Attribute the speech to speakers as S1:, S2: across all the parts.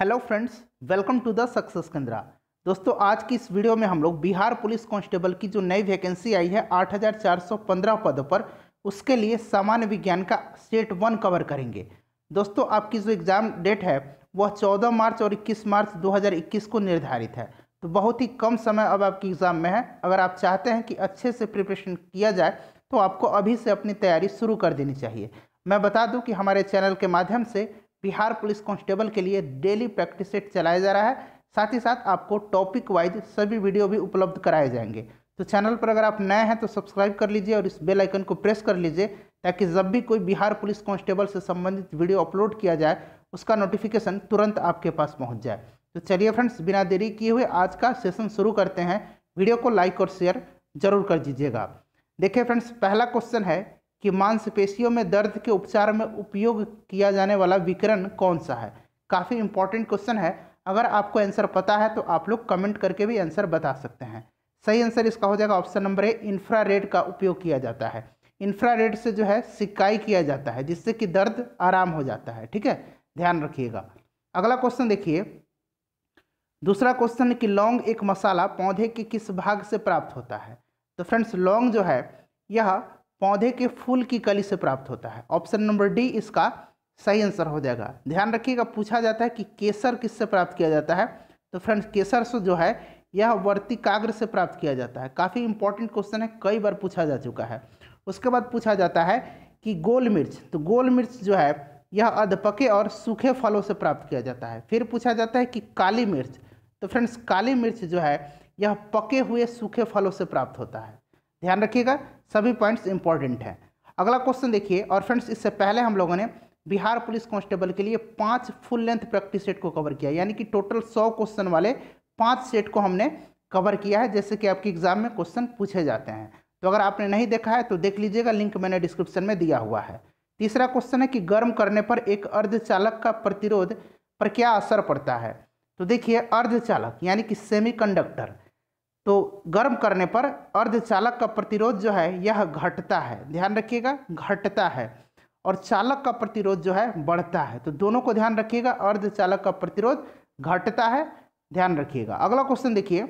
S1: hello friends welcome to the success Kendra दोस्तों आज की इस वीडियो में हम लोग बिहार पुलिस कांस्टेबल की जो नई वैकेंसी आई है 8,415 पदों पर उसके लिए सामान्य विज्ञान का सेट वन कवर करेंगे दोस्तों आपकी जो एग्ज़ाम डेट है वह 14 मार्च और 21 मार्च 2021 को निर्धारित है तो बहुत ही कम समय अब आपकी एग्ज़ाम में है अगर आप चाहते हैं कि अच्छे से प्रिपरेशन किया जाए तो आपको अभी से अपनी तैयारी शुरू कर देनी चाहिए मैं बता दूं कि हमारे चैनल के माध्यम से बिहार पुलिस कांस्टेबल के लिए डेली प्रैक्टिस सेट चलाया जा रहा है साथ ही साथ आपको टॉपिक वाइज सभी वीडियो भी उपलब्ध कराए जाएंगे तो चैनल पर अगर आप नए हैं तो सब्सक्राइब कर लीजिए और इस बेल आइकन को प्रेस कर लीजिए ताकि जब भी कोई बिहार पुलिस कांस्टेबल से संबंधित वीडियो अपलोड किया जाए उसका नोटिफिकेशन तुरंत आपके पास पहुँच जाए तो चलिए फ्रेंड्स बिना देरी किए हुए आज का सेशन शुरू करते हैं वीडियो को लाइक और शेयर जरूर कर दीजिएगा देखिए फ्रेंड्स पहला क्वेश्चन है कि मांसपेशियों में दर्द के उपचार में उपयोग किया जाने वाला विकरण कौन सा है काफ़ी इंपॉर्टेंट क्वेश्चन है अगर आपको आंसर पता है तो आप लोग कमेंट करके भी आंसर बता सकते हैं सही आंसर इसका हो जाएगा ऑप्शन नंबर ए इंफ्रारेड का उपयोग किया जाता है इंफ्रारेड से जो है सिकाई किया जाता है जिससे कि दर्द आराम हो जाता है ठीक है ध्यान रखिएगा अगला क्वेश्चन देखिए दूसरा क्वेश्चन है कि लौंग एक मसाला पौधे के किस भाग से प्राप्त होता है तो फ्रेंड्स लौंग जो है यह पौधे के फूल की कली से प्राप्त होता है ऑप्शन नंबर डी इसका सही आंसर हो जाएगा ध्यान रखिएगा पूछा जाता है कि केसर किससे प्राप्त किया जाता है तो फ्रेंड्स केसर से जो है यह वर्तिकाग्र से प्राप्त किया जाता है काफ़ी इंपॉर्टेंट क्वेश्चन है कई बार पूछा जा चुका है उसके बाद पूछा जाता है कि गोल मिर्च तो गोल मिर्च जो है यह अधपके और सूखे फलों से प्राप्त किया जाता है फिर पूछा जाता है कि काली मिर्च तो फ्रेंड्स काली मिर्च जो है यह पके हुए सूखे फलों से प्राप्त होता है ध्यान रखिएगा सभी पॉइंट्स इंपॉर्टेंट हैं अगला क्वेश्चन देखिए और फ्रेंड्स इससे पहले हम लोगों ने बिहार पुलिस कांस्टेबल के लिए पांच फुल लेंथ प्रैक्टिस सेट को कवर किया यानी कि टोटल सौ क्वेश्चन वाले पांच सेट को हमने कवर किया है जैसे कि आपके एग्जाम में क्वेश्चन पूछे जाते हैं तो अगर आपने नहीं देखा है तो देख लीजिएगा लिंक मैंने डिस्क्रिप्शन में दिया हुआ है तीसरा क्वेश्चन है कि गर्म करने पर एक अर्धचालक का प्रतिरोध पर क्या असर पड़ता है तो देखिए अर्धचालक यानी कि कंडक्टर तो गर्म करने पर अर्धचालक का प्रतिरोध जो है यह घटता है ध्यान रखिएगा घटता है और चालक का प्रतिरोध जो है बढ़ता है तो दोनों को ध्यान रखिएगा अर्धचालक का प्रतिरोध घटता है ध्यान रखिएगा अगला क्वेश्चन देखिए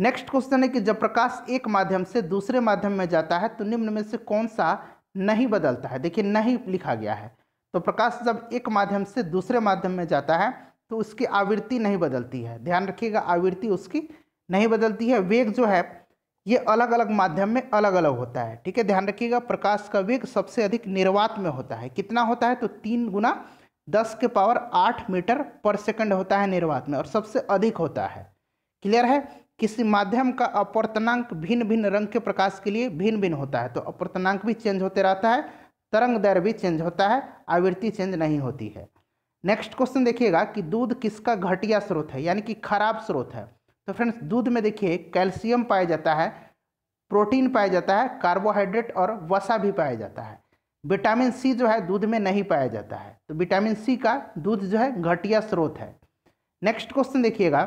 S1: नेक्स्ट क्वेश्चन है कि जब प्रकाश एक माध्यम से दूसरे माध्यम में जाता है तो निम्न में से कौन सा नहीं बदलता है देखिए नहीं लिखा गया है तो प्रकाश जब एक माध्यम से दूसरे माध्यम में जाता है तो उसकी आवृत्ति नहीं बदलती है ध्यान रखिएगा आवृत्ति उसकी नहीं बदलती है वेग जो है ये अलग अलग माध्यम में अलग अलग होता है ठीक है ध्यान रखिएगा प्रकाश का वेग सबसे अधिक निर्वात में होता है कितना होता है तो तीन गुना दस के पावर आठ मीटर पर सेकंड होता है निर्वात में और सबसे अधिक होता है क्लियर है किसी माध्यम का अपवर्तनांक भिन्न भिन्न रंग के प्रकाश के लिए भिन्न भिन्न होता है तो अपवर्तनांक भी चेंज होते रहता है तरंग दर भी चेंज होता है आवृत्ति चेंज नहीं होती है नेक्स्ट क्वेश्चन देखिएगा कि दूध किसका घटिया स्रोत है यानी कि खराब स्रोत है तो फ्रेंड्स दूध में देखिए कैल्शियम पाया जाता है प्रोटीन पाया जाता है कार्बोहाइड्रेट और वसा भी पाया जाता है विटामिन सी जो है दूध में नहीं पाया जाता है तो विटामिन सी का दूध जो है घटिया स्रोत है नेक्स्ट क्वेश्चन देखिएगा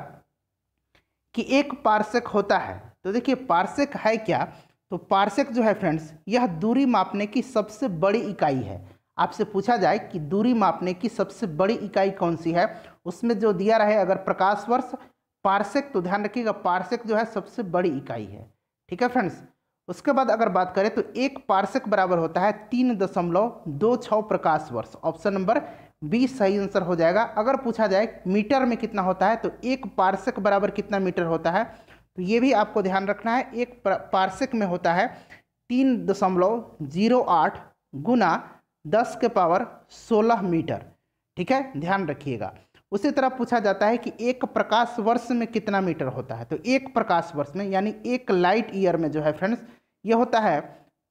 S1: कि एक पार्सक होता है तो देखिए पार्सक है क्या तो पार्सक जो है फ्रेंड्स यह दूरी मापने की सबसे बड़ी इकाई है आपसे पूछा जाए कि दूरी मापने की सबसे बड़ी इकाई कौन सी है उसमें जो दिया रहे अगर प्रकाश वर्ष पार्सेक तो ध्यान रखिएगा पार्सेक जो है सबसे बड़ी इकाई है ठीक है फ्रेंड्स उसके बाद अगर बात करें तो एक पार्सेक बराबर होता है तीन दशमलव दो छः प्रकाश वर्ष ऑप्शन नंबर बी सही आंसर हो जाएगा अगर पूछा जाए मीटर में कितना होता है तो एक पार्सेक बराबर कितना मीटर होता है तो ये भी आपको ध्यान रखना है एक पार्सेक में होता है तीन दशमलव जीरो आठ गुना दस के पावर सोलह मीटर ठीक है ध्यान रखिएगा उसी तरह पूछा जाता है कि एक प्रकाश वर्ष में कितना मीटर होता है तो एक प्रकाश वर्ष में यानी एक लाइट ईयर में जो है फ्रेंड्स ये होता है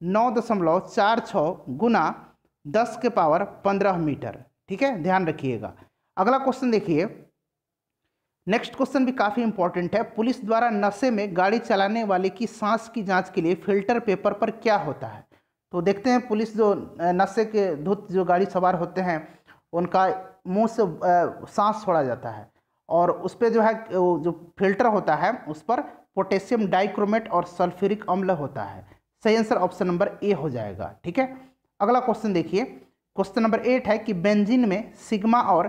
S1: नौ दशमलव चार छ गुना दस के पावर पंद्रह मीटर ठीक है ध्यान रखिएगा अगला क्वेश्चन देखिए नेक्स्ट क्वेश्चन भी काफ़ी इंपॉर्टेंट है पुलिस द्वारा नशे में गाड़ी चलाने वाले की सांस की जांच के लिए फिल्टर पेपर पर क्या होता है तो देखते हैं पुलिस जो नशे के धुत जो गाड़ी सवार होते हैं उनका मुंह से सांस छोड़ा जाता है और उस पर जो है जो फिल्टर होता है उस पर पोटेशियम डाइक्रोमेट और सल्फ्यूरिक अम्ल होता है सही आंसर ऑप्शन नंबर ए हो जाएगा ठीक है अगला क्वेश्चन देखिए क्वेश्चन नंबर एट है कि बेंजीन में सिग्मा और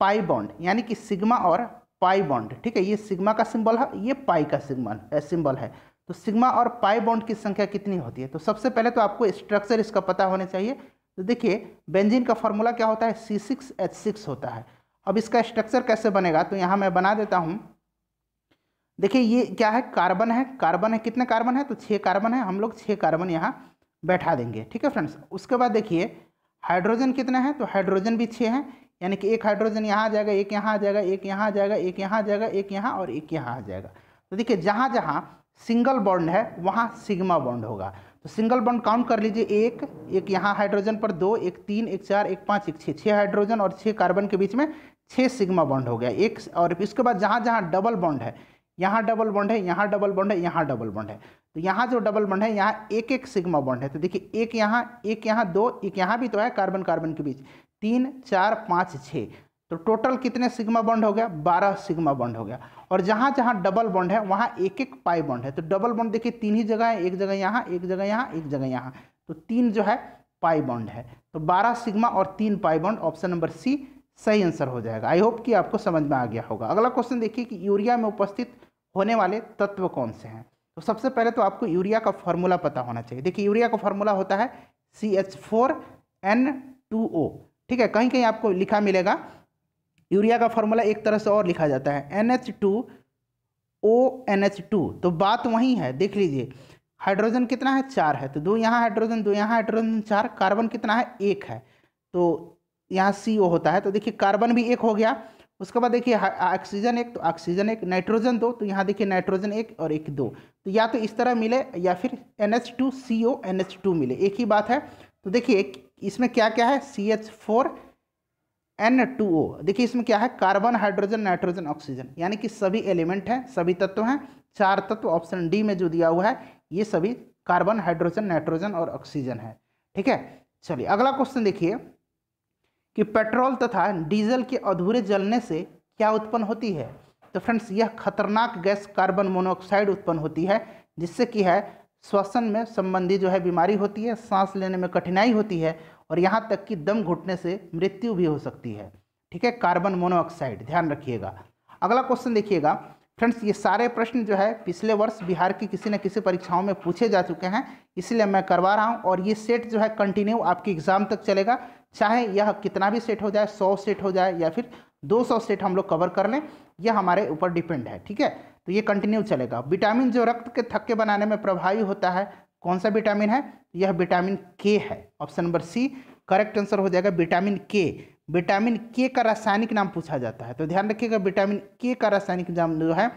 S1: पाई बॉन्ड यानी कि सिग्मा और पाई बॉन्ड ठीक है ये सिग्मा का सिंबल है ये पाई का सिग्मा सिंबल है तो सिग्मा और पाई बॉन्ड की संख्या कितनी होती है तो सबसे पहले तो आपको स्ट्रक्चर इसका पता होना चाहिए तो देखिए बेंजीन का फॉर्मूला क्या होता है सी सिक्स एच सिक्स होता है अब इसका स्ट्रक्चर कैसे बनेगा तो यहाँ मैं बना देता हूँ देखिए ये क्या है कार्बन है कार्बन है कितने कार्बन है तो छः कार्बन है हम लोग छः कार्बन यहाँ बैठा देंगे ठीक है फ्रेंड्स उसके बाद देखिए हाइड्रोजन कितने हैं तो हाइड्रोजन भी छः हैं यानी कि एक हाइड्रोजन यहाँ आ जाएगा एक यहाँ आ जाएगा एक यहाँ आ जाएगा एक यहाँ आ जाएगा एक यहाँ और एक यहाँ आ जाएगा तो देखिए जहाँ जहाँ सिंगल बॉन्ड है वहाँ सिग्मा बॉन्ड होगा तो सिंगल बॉन्ड काउंट कर लीजिए एक एक यहाँ हाइड्रोजन पर दो एक तीन एक चार एक पाँच एक छः छः हाइड्रोजन और छः कार्बन के बीच में छः सिग्मा बॉन्ड हो गया एक और इसके बाद जहाँ जहाँ डबल बॉन्ड है यहाँ डबल बॉन्ड है यहाँ डबल बॉन्ड है यहाँ डबल बॉन्ड है तो यहाँ जो डबल बॉन्ड है यहाँ एक एक सिग्मा बॉन्ड है तो देखिए एक यहाँ एक यहाँ दो एक यहाँ भी तो है कार्बन कार्बन के बीच तीन चार पाँच छः तो टोटल कितने सिग्मा बॉन्ड हो गया बारह सिग्मा बॉन्ड हो गया और जहाँ जहाँ डबल बॉन्ड है वहाँ एक एक पाई बॉन्ड है तो डबल बॉन्ड देखिए तीन ही जगह है एक जगह यहाँ एक जगह यहाँ एक जगह यहाँ तो तीन जो है पाई बॉन्ड है तो बारह सिग्मा और तीन pi bond option number C सही आंसर हो जाएगा आई होप कि आपको समझ में आ गया होगा अगला क्वेश्चन देखिए कि यूरिया में उपस्थित होने वाले तत्व कौन से हैं तो सबसे पहले तो आपको यूरिया का फॉर्मूला पता होना चाहिए देखिए यूरिया का फॉर्मूला होता है C H four N two O ठीक है कहीं कहीं आपको लिखा मिलेगा यूरिया का फॉर्मूला एक तरह से और लिखा जाता है N H two O N H two तो बात वही है देख लीजिए हाइड्रोजन कितना है चार है तो दो यहाँ हाइड्रोजन दो यहाँ हाइड्रोजन चार कार्बन कितना है एक है तो यहाँ सी ओ होता है तो देखिए कार्बन भी एक हो गया उसके बाद देखिए ऑक्सीजन एक तो ऑक्सीजन एक नाइट्रोजन दो तो यहाँ देखिए नाइट्रोजन एक और एक दो तो या तो इस तरह मिले या फिर N H two C O N H two मिले एक ही बात है तो देखिए इसमें क्या क्या है C H four N two O देखिए इसमें क्या है कार्बन हाइड्रोजन नाइट्रोजन ऑक्सीजन यानी कि सभी एलिमेंट हैं सभी तत्व हैं चार तत्व ऑप्शन डी में जो दिया हुआ है ये सभी कार्बन हाइड्रोजन नाइट्रोजन और ऑक्सीजन है ठीक है चलिए अगला क्वेश्चन देखिए कि पेट्रोल तथा डीजल के अधूरे जलने से क्या उत्पन्न होती है तो फ्रेंड्स यह खतरनाक गैस कार्बन मोनोऑक्साइड उत्पन्न होती है जिससे कि है श्वसन में संबंधी जो है बीमारी होती है सांस लेने में कठिनाई होती है और यहाँ तक कि दम घुटने से मृत्यु भी हो सकती है ठीक है कार्बन मोनोऑक्साइड ध्यान रखिएगा अगला क्वेश्चन देखिएगा फ्रेंड्स ये सारे प्रश्न जो है पिछले वर्ष बिहार की किसी न किसी परीक्षाओं में पूछे जा चुके हैं इसलिए मैं करवा रहा हूँ और ये सेट जो है कंटिन्यू आपके एग्जाम तक चलेगा चाहे यह कितना भी सेट हो जाए सौ सेट हो जाए या फिर दो सौ सेट हम लोग कवर कर लें यह हमारे ऊपर डिपेंड है ठीक है तो ये कंटिन्यू चलेगा विटामिन जो रक्त के थक्के बनाने में प्रभावी होता है कौन सा विटामिन है तो यह विटामिन के है option number C correct answer हो जाएगा विटामिन के विटामिन के का रासायनिक नाम पूछा जाता है तो ध्यान रखिएगा विटामिन के का रासायनिक नाम जो है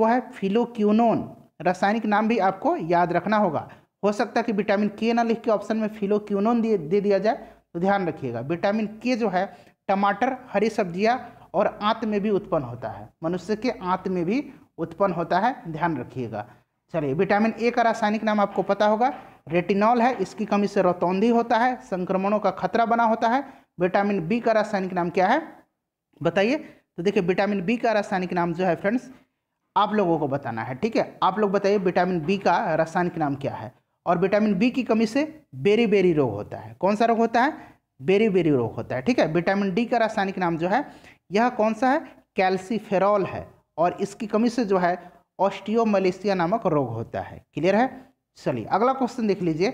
S1: वो है फिलोक्यूनोन रासायनिक नाम भी आपको याद रखना होगा हो सकता है कि विटामिन के ना लिख के ऑप्शन में फिलोक्यूनोन दे, दे दिया जाए तो ध्यान रखिएगा विटामिन के जो है टमाटर हरी सब्जियाँ और आंत में भी उत्पन्न होता है मनुष्य के आंत में भी उत्पन्न होता है ध्यान रखिएगा चलिए विटामिन ए का रासायनिक नाम आपको पता होगा रेटिनॉल है इसकी कमी से रतौंधी होता है संक्रमणों का खतरा बना होता है विटामिन बी का रासायनिक नाम क्या है बताइए तो देखिए विटामिन बी का रासायनिक नाम जो है फ्रेंड्स आप लोगों को बताना है ठीक है आप लोग बताइए विटामिन बी का रासायनिक नाम क्या है और विटामिन बी की कमी से बेरी बेरी रोग होता है कौन सा रोग होता है बेरी बेरी रोग होता है ठीक है विटामिन डी का रासायनिक नाम जो है यह कौन सा है कैल्सीफेरॉल है और इसकी कमी से जो है ऑस्टियोमलेशिया नामक रोग होता है क्लियर है चलिए अगला क्वेश्चन देख लीजिए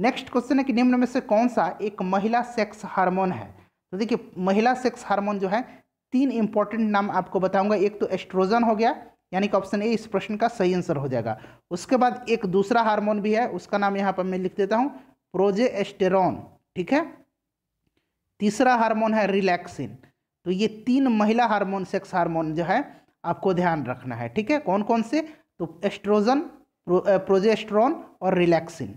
S1: नेक्स्ट क्वेश्चन है कि निम्न में से कौन सा एक महिला सेक्स हार्मोन है तो देखिए महिला सेक्स हार्मोन जो है तीन इंपॉर्टेंट नाम आपको बताऊंगा एक तो एस्ट्रोजन हो गया यानी कि ऑप्शन ए इस प्रश्न का सही आंसर हो जाएगा उसके बाद एक दूसरा हार्मोन भी है उसका नाम यहाँ पर मैं लिख देता हूँ प्रोजेस्टेरॉन ठीक है तीसरा हार्मोन है रिलैक्सिन तो ये तीन महिला हार्मोन सेक्स हार्मोन जो है आपको ध्यान रखना है ठीक है कौन कौन से तो एस्ट्रोजन प्रो, प्रोजेस्ट्रॉन और रिलैक्सिन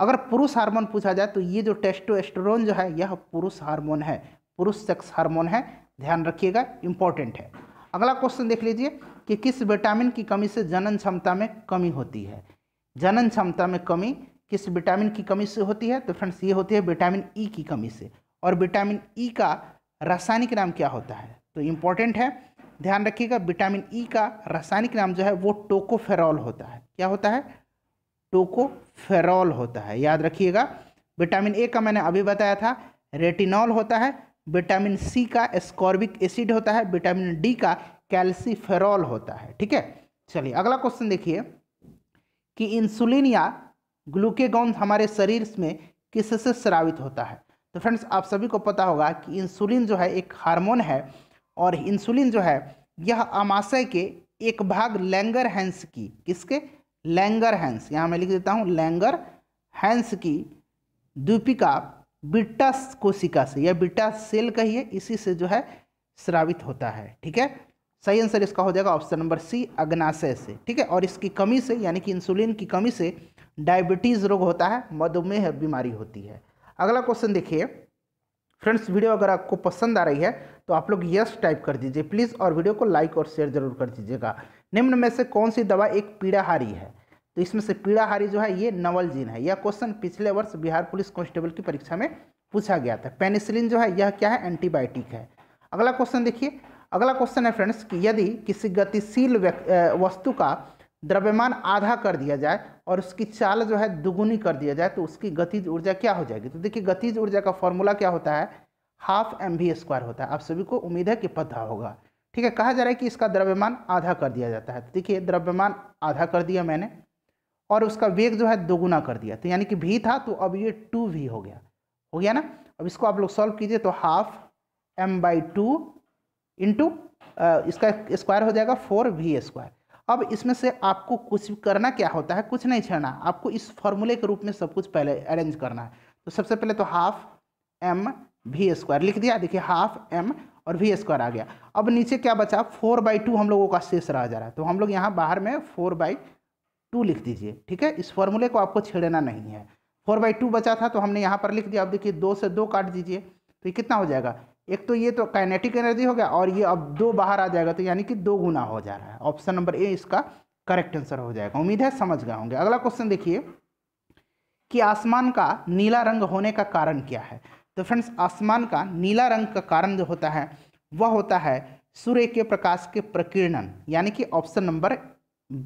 S1: अगर पुरुष हार्मोन पूछा जाए तो ये जो टेस्टोस्टेरोन जो है यह पुरुष हार्मोन है पुरुष सेक्स हार्मोन है ध्यान रखिएगा इंपॉर्टेंट है अगला क्वेश्चन देख लीजिए कि किस विटामिन की कमी से जनन क्षमता में कमी होती है जनन क्षमता में कमी किस विटामिन की कमी से होती है तो फ्रेंड्स ये होती है विटामिन ई e की कमी से और विटामिन ई e का रासायनिक नाम क्या होता है तो इम्पॉर्टेंट है ध्यान रखिएगा विटामिन ई e का रासायनिक नाम जो है वो टोकोफेरॉल होता है क्या होता है टोकोफेरॉल होता है याद रखिएगा विटामिन ए का मैंने अभी बताया था रेटिनॉल होता है विटामिन सी का स्कॉर्बिक एसिड होता है विटामिन डी का कैल्सीफेरॉल होता है ठीक है चलिए अगला क्वेश्चन देखिए कि इंसुलिन या ग्लूकेगॉन हमारे शरीर में किससे स्रावित होता है तो फ्रेंड्स आप सभी को पता होगा कि इंसुलिन जो है एक हार्मोन है और इंसुलिन जो है यह आमाशय के एक भाग लैंगर हैंस की किसके लैंगर हैंस यहाँ मैं लिख देता हूँ लैंगर हैंस की दीपिका बिट्टा कोशिका से या बिट्टा सेल कहिए इसी से जो है स्रावित होता है ठीक है सही आंसर इसका हो जाएगा ऑप्शन नंबर सी अग्नाशय से ठीक है और इसकी कमी से यानी कि इंसुलिन की कमी से डायबिटीज़ रोग होता है मधुमेह बीमारी होती है अगला क्वेश्चन देखिए फ्रेंड्स वीडियो अगर आपको पसंद आ रही है तो आप लोग यस टाइप कर दीजिए प्लीज़ और वीडियो को लाइक और शेयर जरूर कर दीजिएगा निम्न में से कौन सी दवा एक पीड़ाहारी है तो इसमें से पीड़ाहारी जो है ये नवल जीन है यह क्वेश्चन पिछले वर्ष बिहार पुलिस कांस्टेबल की परीक्षा में पूछा गया था पेनिसिलिन जो है यह क्या है एंटीबायोटिक है अगला क्वेश्चन देखिए अगला क्वेश्चन है फ्रेंड्स कि यदि किसी गतिशील वस्तु का द्रव्यमान आधा कर दिया जाए और उसकी चाल जो है दुगुनी कर दिया जाए तो उसकी गतिज ऊर्जा क्या हो जाएगी तो देखिए गतिज ऊर्जा का फॉर्मूला क्या होता है हाफ एम वी स्क्वायर होता है आप सभी को उम्मीद है कि पता होगा ठीक है कहा जा रहा है कि इसका द्रव्यमान आधा कर दिया जाता है तो देखिए द्रव्यमान आधा कर दिया मैंने और उसका वेग जो है दोगुना कर दिया तो यानी कि भी था तो अब ये टू भी हो गया हो गया ना अब इसको आप लोग सॉल्व कीजिए तो half M by two into इसका स्क्वायर हो जाएगा फोर वी स्क्वायर अब इसमें से आपको कुछ करना क्या होता है कुछ नहीं छेड़ना आपको इस फॉर्मूले के रूप में सब कुछ पहले अरेंज करना है तो सबसे पहले तो हाफ एम वी स्क्वायर लिख दिया देखिए हाफ एम और वी स्क्वायर आ गया अब नीचे क्या बचा फोर बाई टू हम लोगों का शेष रह जा रहा है तो हम लोग यहाँ बाहर में फोर बाई टू लिख दीजिए ठीक है इस फॉर्मूले को आपको छेड़ना नहीं है फोर बाई टू बचा था तो हमने यहाँ पर लिख दिया अब देखिए दो से दो काट दीजिए तो ये कितना हो जाएगा एक तो ये तो काइनेटिक एनर्जी हो गया और ये अब दो बाहर आ जाएगा तो यानी कि दो गुना हो जा रहा है ऑप्शन नंबर ए इसका करेक्ट आंसर हो जाएगा उम्मीद है समझ गए होंगे अगला क्वेश्चन देखिए कि आसमान का नीला रंग होने का कारण क्या है तो फ्रेंड्स आसमान का नीला रंग का कारण जो होता है वह होता है सूर्य के प्रकाश के प्रकीर्णन यानी कि ऑप्शन नंबर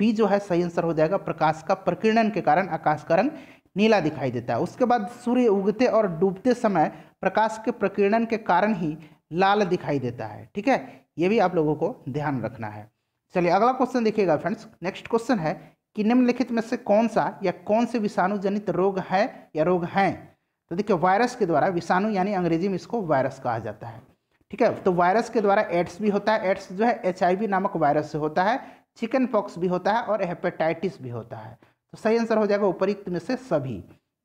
S1: बी जो है सही आंसर हो जाएगा प्रकाश का प्रकीर्णन के कारण आकाश का रंग नीला दिखाई देता है उसके बाद सूर्य उगते और डूबते समय प्रकाश के प्रकीर्णन के कारण ही लाल दिखाई देता है ठीक है ये भी आप लोगों को ध्यान रखना है चलिए अगला क्वेश्चन देखिएगा फ्रेंड्स नेक्स्ट क्वेश्चन है कि निम्नलिखित में से कौन सा या कौन से विषाणु जनित रोग है या रोग हैं तो देखिए वायरस के द्वारा विषाणु यानी अंग्रेजी में इसको वायरस कहा जाता है ठीक है तो वायरस के द्वारा एड्स भी होता है एड्स जो है एच नामक वायरस से होता है चिकन पॉक्स भी होता है और हेपेटाइटिस भी होता है तो सही आंसर हो जाएगा उपरिक्त में से सभी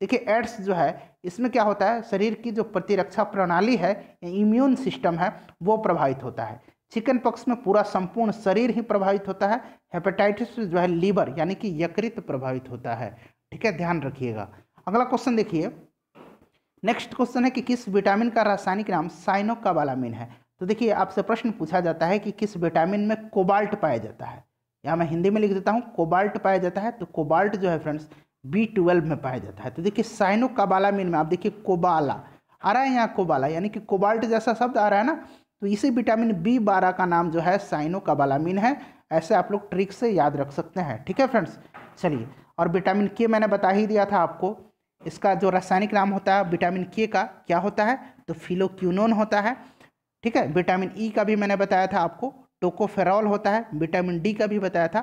S1: देखिए एड्स जो है इसमें क्या होता है शरीर की जो प्रतिरक्षा प्रणाली है इम्यून सिस्टम है वो प्रभावित होता है चिकन पक्स में पूरा संपूर्ण शरीर ही प्रभावित होता है हेपेटाइटिस जो है लीवर यानी कि यकृत प्रभावित होता है ठीक है ध्यान रखिएगा अगला क्वेश्चन देखिए नेक्स्ट क्वेश्चन है कि किस विटामिन का रासायनिक नाम साइनोकाबालामिन है तो देखिए आपसे प्रश्न पूछा जाता है कि किस विटामिन में कोबाल्ट पाया जाता है यहाँ मैं हिंदी में लिख देता हूँ कोबाल्ट पाया जाता है तो कोबाल्ट जो है फ्रेंड्स बी ट्वेल्व में पाया जाता है तो देखिए साइनो कबाला मीन में आप देखिए कोबाला आ रहा है यहाँ कोबाला यानी कि कोबाल्ट जैसा शब्द आ रहा है ना तो इसी विटामिन बी बारह का नाम जो है साइनो कबालामीन है ऐसे आप लोग ट्रिक से याद रख सकते हैं ठीक है फ्रेंड्स चलिए और विटामिन के मैंने बता ही दिया था आपको इसका जो रासायनिक नाम होता है विटामिन के का क्या होता है तो फिलोक्यूनोन होता है ठीक है विटामिन ई e का भी मैंने बताया था आपको टोकोफेरॉल होता है विटामिन डी का भी बताया था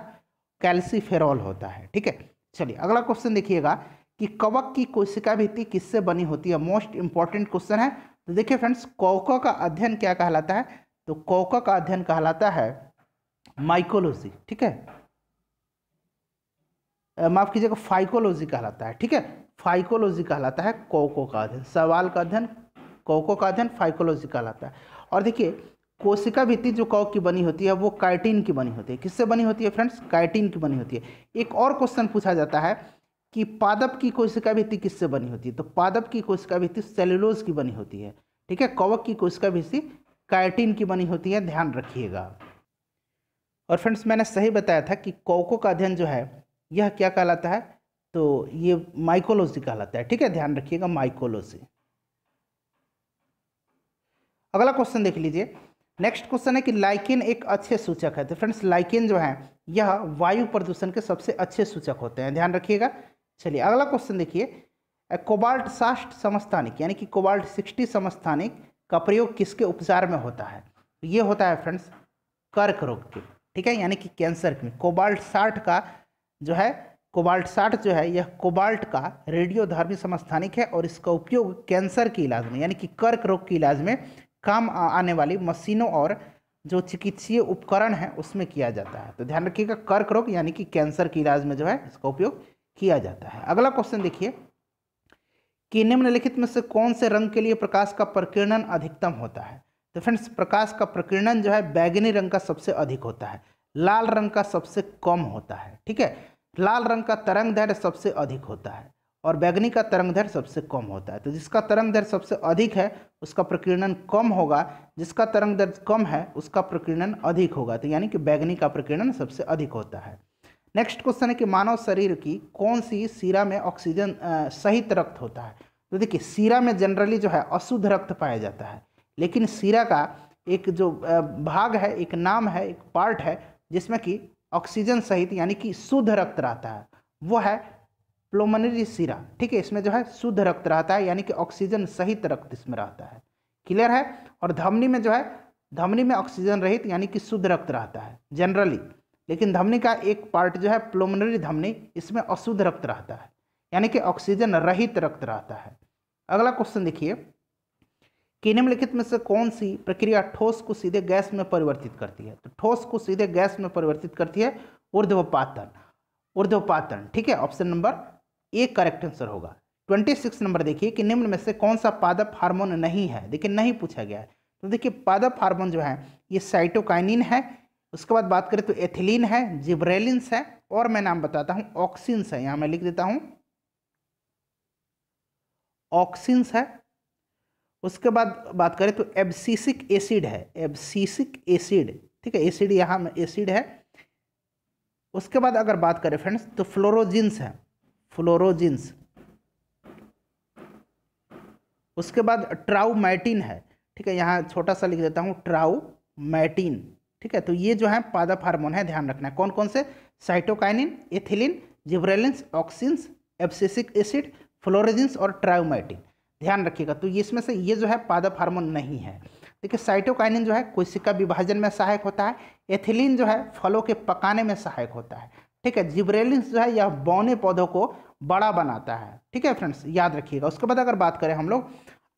S1: कैल्सीफेरॉल होता है ठीक है चलिए अगला क्वेश्चन देखिएगा कि कवक की कोशिका भित्ति किससे बनी होती है मोस्ट इंपॉर्टेंट क्वेश्चन है तो देखिए फ्रेंड्स कोको का अध्ययन क्या कहलाता है तो कोको का अध्ययन कहलाता है माइकोलॉजी ठीक है माफ कीजिएगा फाइकोलॉजी कहलाता है ठीक है फाइकोलॉजी कहलाता है कोको का अध्ययन सवाल का अध्ययन कौको का अध्ययन फाइकोलॉजी कहलाता है और देखिए कोशिका भित्ति जो कौ की बनी होती है वो काइटिन की बनी होती है किससे बनी होती है फ्रेंड्स काइटिन की बनी होती है एक और क्वेश्चन पूछा जाता है कि पादप की कोशिका भित्ति किससे बनी होती है तो पादप की कोशिका भित्ति सेलुलोज की बनी होती है ठीक है कवक की कोशिका भित्ति काइटिन की बनी होती है ध्यान रखिएगा और फ्रेंड्स मैंने सही बताया था कि कौकों का अध्ययन जो है यह क्या कहलाता है तो ये माइकोलॉजी कहलाता है ठीक है ध्यान रखिएगा माइकोलॉजी अगला क्वेश्चन देख लीजिए नेक्स्ट क्वेश्चन है कि लाइकेन एक अच्छे सूचक है तो फ्रेंड्स लाइकेन जो है यह वायु प्रदूषण के सबसे अच्छे सूचक होते हैं ध्यान रखिएगा चलिए अगला क्वेश्चन देखिए कोबाल्ट साष्ट समस्थानिक यानी कि कोबाल्ट सिक्सटी समस्थानिक का प्रयोग किसके उपचार में होता है ये होता है फ्रेंड्स कर्क रोग के ठीक है यानी कि कैंसर में कोबाल्ट साठ का जो है कोबाल्ट साठ जो है यह कोबाल्ट का रेडियोधर्मी समस्थानिक है और इसका उपयोग कैंसर के इलाज में यानी कि कर्क रोग के इलाज में काम आने वाली मशीनों और जो चिकित्सीय उपकरण है उसमें किया जाता है तो ध्यान रखिएगा कर्क रोग यानी कि कैंसर के इलाज में जो है इसका उपयोग किया जाता है अगला क्वेश्चन देखिए कि निम्नलिखित में से कौन से रंग के लिए प्रकाश का प्रकीर्णन अधिकतम होता है तो फ्रेंड्स प्रकाश का प्रकीर्णन जो है बैगनी रंग का सबसे अधिक होता है लाल रंग का सबसे कम होता है ठीक है लाल रंग का तरंग धैर्य सबसे अधिक होता है और बैगनी का तरंग दर सबसे कम होता है तो जिसका तरंग दर सबसे अधिक है उसका प्रकीर्णन कम होगा जिसका तरंग दर कम है उसका प्रकीर्णन अधिक होगा तो यानी कि बैगनी का प्रकीर्णन सबसे अधिक होता है नेक्स्ट क्वेश्चन है कि मानव शरीर की कौन सी सीरा में ऑक्सीजन सहित रक्त होता है तो देखिए सीरा में जनरली जो है अशुद्ध रक्त पाया जाता है लेकिन सीरा का एक जो भाग है एक नाम है एक पार्ट है जिसमें कि ऑक्सीजन सहित यानी कि शुद्ध रक्त रहता है वो है प्लोमनरी सिरा ठीक है इसमें जो है शुद्ध रक्त रहता है यानी कि ऑक्सीजन सहित रक्त इसमें रहता है क्लियर है और धमनी में जो है धमनी में ऑक्सीजन रहित यानी कि शुद्ध रक्त रहता है जनरली लेकिन धमनी का एक पार्ट जो है प्लोमनरी धमनी इसमें अशुद्ध रक्त रहता है यानी कि ऑक्सीजन रहित रक्त रहता है अगला क्वेश्चन देखिए कि निम्नलिखित में से कौन सी प्रक्रिया ठोस को सीधे गैस में परिवर्तित करती है तो ठोस को सीधे गैस में परिवर्तित करती है ऊर्ध्वपातन ऊर्ध्वपातन ठीक है option number A correct answer होगा ट्वेंटी सिक्स नंबर देखिए कि निम्न में से कौन सा पादप हार्मोन नहीं है देखिए नहीं पूछा गया है तो देखिए पादप हार्मोन जो है ये साइटोकाइनिन है उसके बाद बात करें तो एथिलीन है जिब्रेलिन्स है और मैं नाम बताता हूँ ऑक्सिन्स है यहाँ मैं लिख देता हूँ ऑक्सिन्स है उसके बाद बात करें तो एब्सिसिक एसिड है एब्सिसिक एसिड ठीक है एसिड यहाँ एसिड है उसके बाद अगर बात करें फ्रेंड्स तो फ्लोरोजिन्स है फ्लोरोजिन्स उसके बाद ट्राउमैटिन है ठीक है यहाँ छोटा सा लिख देता हूँ ट्राउमैटिन ठीक है तो ये जो है पादप हार्मोन है ध्यान रखना है कौन कौन से cytokinin ethylene gibberellin auxins abscisic acid florigens और ट्राउमैटिन ध्यान रखिएगा तो इसमें से ये जो है पादप हार्मोन नहीं है देखिए साइटोकाइनिन जो है कोशिका विभाजन में सहायक होता है एथिलीन जो है फलों के पकाने में सहायक होता है ठीक है जिब्रेलिन्स जो है यह बौने पौधों को बड़ा बनाता है ठीक है फ्रेंड्स याद रखिएगा उसके बाद अगर बात करें हम लोग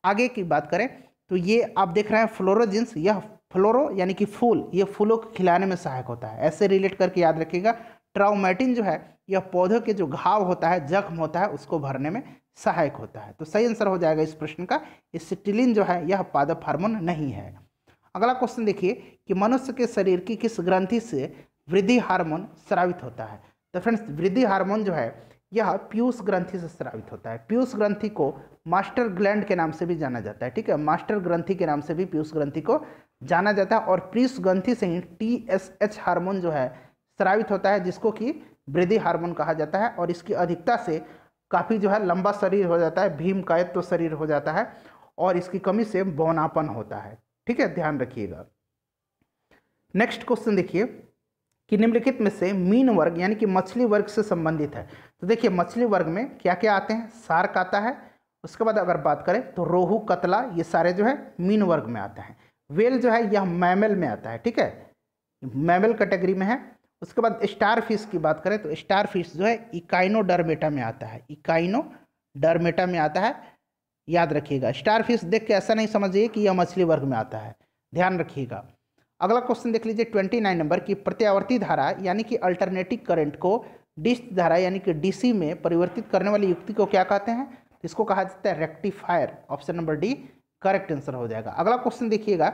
S1: आगे की बात करें तो ये आप देख रहे हैं फ्लोरोजिन्स यह फ्लोरो यानी कि फूल ये फूलों को खिलाने में सहायक होता है ऐसे रिलेट करके याद रखिएगा ट्राउमेटिन जो है यह पौधों के जो घाव होता है जख्म होता है उसको भरने में सहायक होता है तो सही आंसर हो जाएगा इस प्रश्न का स्टिलिन जो है यह पादप हार्मोन नहीं है अगला क्वेश्चन देखिए कि मनुष्य के शरीर की किस ग्रंथि से वृद्धि हार्मोन स्रावित होता है तो फ्रेंड्स वृद्धि हार्मोन जो है यह पीयूष ग्रंथि से स्रावित होता है पीयूष ग्रंथि को मास्टर ग्लैंड के नाम से भी जाना जाता है ठीक है मास्टर ग्रंथि के नाम से भी पीयूष ग्रंथि को जाना जाता है और पीयूष ग्रंथि से ही टी एस एच हार्मोन जो है स्रावित होता है जिसको कि वृद्धि हार्मोन कहा जाता है और इसकी अधिकता से काफ़ी जो है लंबा शरीर हो जाता है भीम कायत्व तो शरीर हो जाता है और इसकी कमी से बौनापन होता है ठीक है ध्यान रखिएगा नेक्स्ट क्वेश्चन देखिए कि निम्नलिखित में से मीन वर्ग यानी कि मछली वर्ग से संबंधित है तो देखिए मछली वर्ग में क्या क्या आते हैं सार्क आता है उसके बाद अगर बात करें तो रोहू कतला ये सारे जो है मीन वर्ग में आते हैं वेल जो है यह मैमल में आता है ठीक है मैमल कैटेगरी में है उसके बाद स्टार फिश की बात करें तो स्टार फिश जो है इकाइनो डरमेटा में आता है इकाइनो डरमेटा में आता है याद रखिएगा स्टार फिश देख के ऐसा नहीं समझिए कि यह मछली वर्ग में आता है ध्यान रखिएगा अगला क्वेश्चन देख लीजिए ट्वेंटी नाइन नंबर की प्रत्यावर्ती धारा यानी कि अल्टरनेटिव करंट को डिस धारा यानी कि डीसी में परिवर्तित करने वाली युक्ति को क्या कहते हैं तो इसको कहा जाता है rectifier option number D correct answer हो जाएगा अगला क्वेश्चन देखिएगा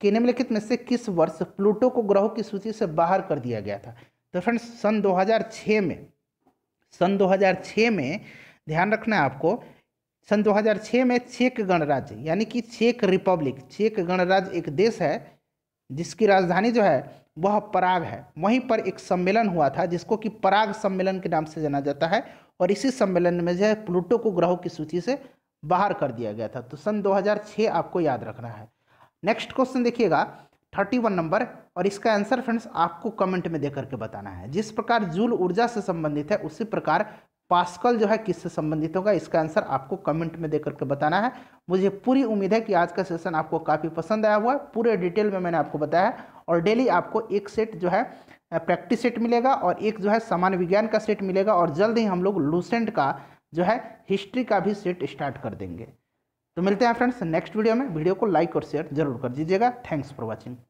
S1: कि निम्नलिखित में से किस वर्ष प्लूटो को ग्रहों की सूची से बाहर कर दिया गया था तो फ्रेंड्स सन दो में सन दो में ध्यान रखना है आपको सन दो में चेक गणराज्य यानी कि चेक रिपब्लिक चेक गणराज्य एक देश है जिसकी राजधानी जो है वह पराग है वहीं पर एक सम्मेलन हुआ था जिसको कि पराग सम्मेलन के नाम से जाना जाता है और इसी सम्मेलन में जो है प्लूटो को ग्रहों की सूची से बाहर कर दिया गया था तो सन 2006 आपको याद रखना है नेक्स्ट क्वेश्चन देखिएगा 31 नंबर और इसका आंसर फ्रेंड्स आपको कमेंट में देकर के बताना है जिस प्रकार जूल ऊर्जा से संबंधित है उसी प्रकार पास्कल जो है किससे संबंधित होगा इसका आंसर आपको कमेंट में देकर के बताना है मुझे पूरी उम्मीद है कि आज का सेशन आपको काफ़ी पसंद आया हुआ है पूरे डिटेल में मैंने आपको बताया है और डेली आपको एक सेट जो है प्रैक्टिस सेट मिलेगा और एक जो है सामान्य विज्ञान का सेट मिलेगा और जल्द ही हम लोग लूसेंट का जो है हिस्ट्री का भी सेट स्टार्ट कर देंगे तो मिलते हैं फ्रेंड्स नेक्स्ट वीडियो में वीडियो को लाइक और शेयर जरूर कर दीजिएगा थैंक्स फॉर वॉचिंग